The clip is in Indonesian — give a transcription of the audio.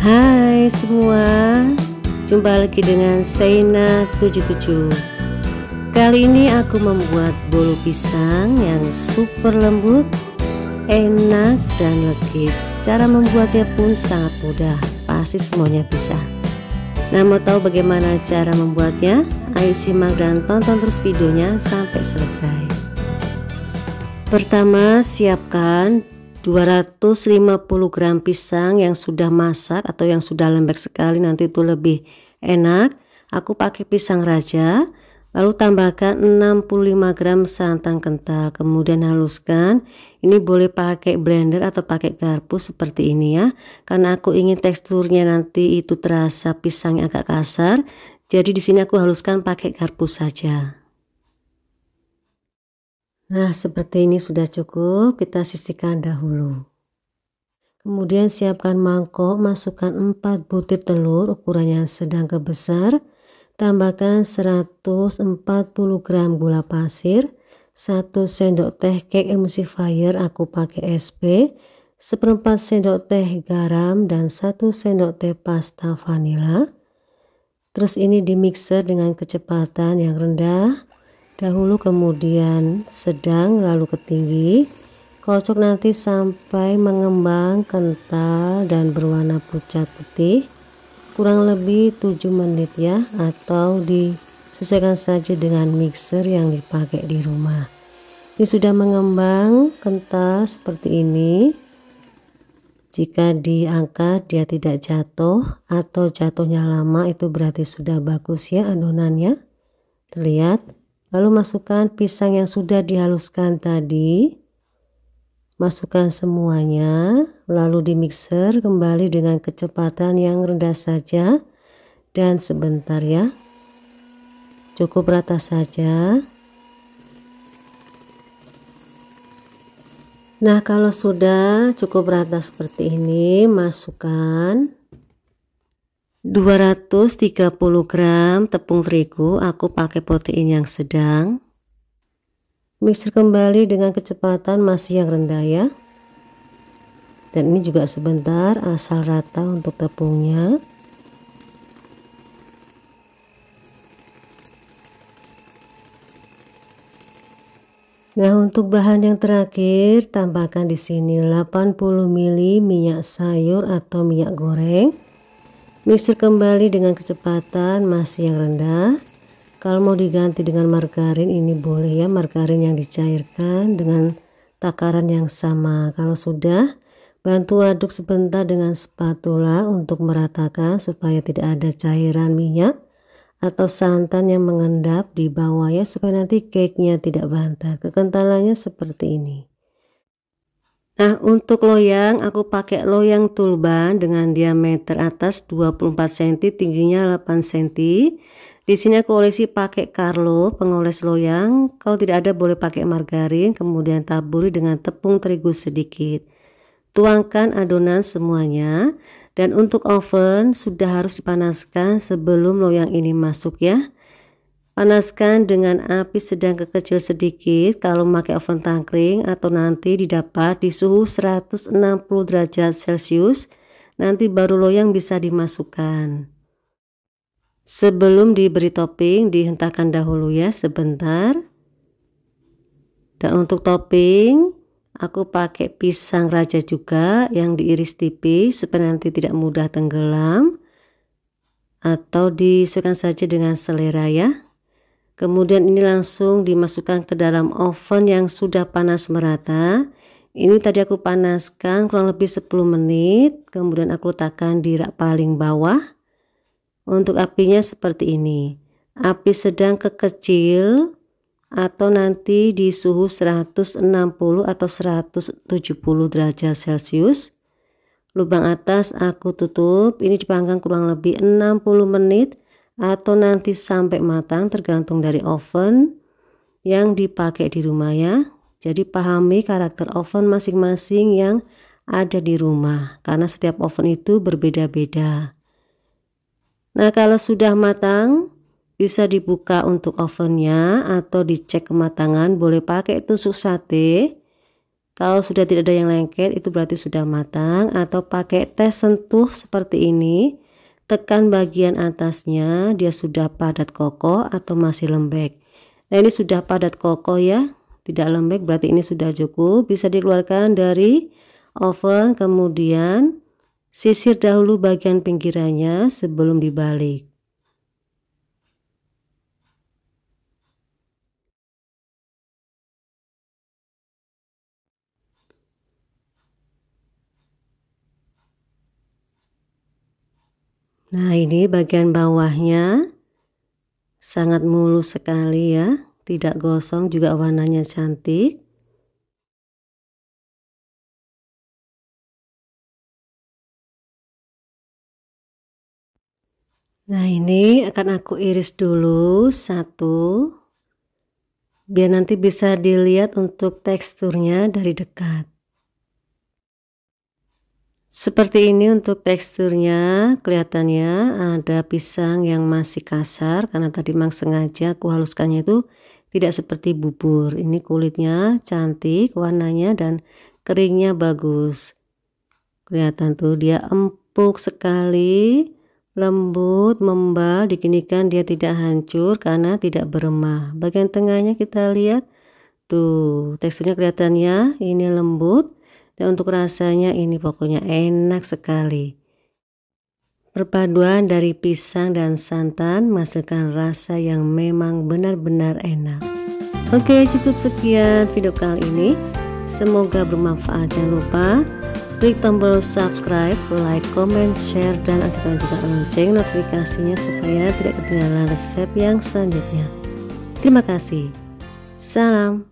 Hai semua Jumpa lagi dengan Seina 77 Kali ini aku membuat bolu pisang yang super lembut Enak dan legit Cara membuatnya pun sangat mudah Pasti semuanya bisa Nah mau tahu bagaimana cara membuatnya? Ayo simak dan tonton terus videonya sampai selesai Pertama siapkan 250 gram pisang yang sudah masak atau yang sudah lembek sekali nanti itu lebih enak aku pakai pisang raja lalu tambahkan 65 gram santan kental kemudian haluskan ini boleh pakai blender atau pakai garpu seperti ini ya karena aku ingin teksturnya nanti itu terasa pisang agak kasar jadi di sini aku haluskan pakai garpu saja Nah, seperti ini sudah cukup, kita sisihkan dahulu. Kemudian siapkan mangkok, masukkan 4 butir telur ukurannya sedang ke besar, tambahkan 140 gram gula pasir, 1 sendok teh cake emulsifier aku pakai sp seperempat sendok teh garam dan 1 sendok teh pasta vanila. Terus ini dimixer dengan kecepatan yang rendah dahulu kemudian sedang lalu ke tinggi kocok nanti sampai mengembang kental dan berwarna pucat putih kurang lebih 7 menit ya atau disesuaikan saja dengan mixer yang dipakai di rumah ini sudah mengembang kental seperti ini jika diangkat dia tidak jatuh atau jatuhnya lama itu berarti sudah bagus ya adonannya terlihat Lalu masukkan pisang yang sudah dihaluskan tadi. Masukkan semuanya, lalu dimixer kembali dengan kecepatan yang rendah saja dan sebentar ya. Cukup rata saja. Nah, kalau sudah cukup rata seperti ini, masukkan 230 gram tepung terigu aku pakai protein yang sedang mixer kembali dengan kecepatan masih yang rendah ya dan ini juga sebentar asal rata untuk tepungnya Nah, untuk bahan yang terakhir, tambahkan di sini 80 ml minyak sayur atau minyak goreng mixer kembali dengan kecepatan masih yang rendah kalau mau diganti dengan margarin ini boleh ya margarin yang dicairkan dengan takaran yang sama kalau sudah bantu aduk sebentar dengan spatula untuk meratakan supaya tidak ada cairan minyak atau santan yang mengendap di bawah ya supaya nanti cake nya tidak bantar kekentalannya seperti ini Nah untuk loyang aku pakai loyang tulban dengan diameter atas 24 cm tingginya 8 cm di sini aku olesi pakai Carlo pengoles loyang kalau tidak ada boleh pakai margarin kemudian taburi dengan tepung terigu sedikit tuangkan adonan semuanya dan untuk oven sudah harus dipanaskan sebelum loyang ini masuk ya Panaskan dengan api sedang kekecil sedikit kalau memakai oven tangkring atau nanti didapat di suhu 160 derajat Celcius. Nanti baru loyang bisa dimasukkan. Sebelum diberi topping, dihentakkan dahulu ya sebentar. Dan untuk topping, aku pakai pisang raja juga yang diiris tipis supaya nanti tidak mudah tenggelam. Atau disesuaikan saja dengan selera ya. Kemudian ini langsung dimasukkan ke dalam oven yang sudah panas merata. Ini tadi aku panaskan kurang lebih 10 menit, kemudian aku letakkan di rak paling bawah. Untuk apinya seperti ini. Api sedang ke kecil atau nanti di suhu 160 atau 170 derajat Celcius. Lubang atas aku tutup, ini dipanggang kurang lebih 60 menit atau nanti sampai matang tergantung dari oven yang dipakai di rumah ya. Jadi pahami karakter oven masing-masing yang ada di rumah karena setiap oven itu berbeda-beda. Nah, kalau sudah matang bisa dibuka untuk ovennya atau dicek kematangan, boleh pakai tusuk sate. Kalau sudah tidak ada yang lengket itu berarti sudah matang atau pakai tes sentuh seperti ini tekan bagian atasnya dia sudah padat kokoh atau masih lembek nah ini sudah padat kokoh ya tidak lembek berarti ini sudah cukup bisa dikeluarkan dari oven kemudian sisir dahulu bagian pinggirannya sebelum dibalik Nah ini bagian bawahnya sangat mulus sekali ya, tidak gosong juga warnanya cantik. Nah ini akan aku iris dulu satu biar nanti bisa dilihat untuk teksturnya dari dekat. Seperti ini untuk teksturnya, kelihatannya ada pisang yang masih kasar karena tadi memang sengaja aku haluskannya itu tidak seperti bubur. Ini kulitnya cantik, warnanya dan keringnya bagus. Kelihatan tuh dia empuk sekali, lembut, membal, dikinikan dia tidak hancur karena tidak beremah. Bagian tengahnya kita lihat tuh teksturnya kelihatannya ini lembut dan untuk rasanya ini pokoknya enak sekali. Perpaduan dari pisang dan santan menghasilkan rasa yang memang benar-benar enak. Oke, cukup sekian video kali ini. Semoga bermanfaat. Jangan lupa klik tombol subscribe, like, comment, share, dan aktifkan juga lonceng notifikasinya supaya tidak ketinggalan resep yang selanjutnya. Terima kasih. Salam.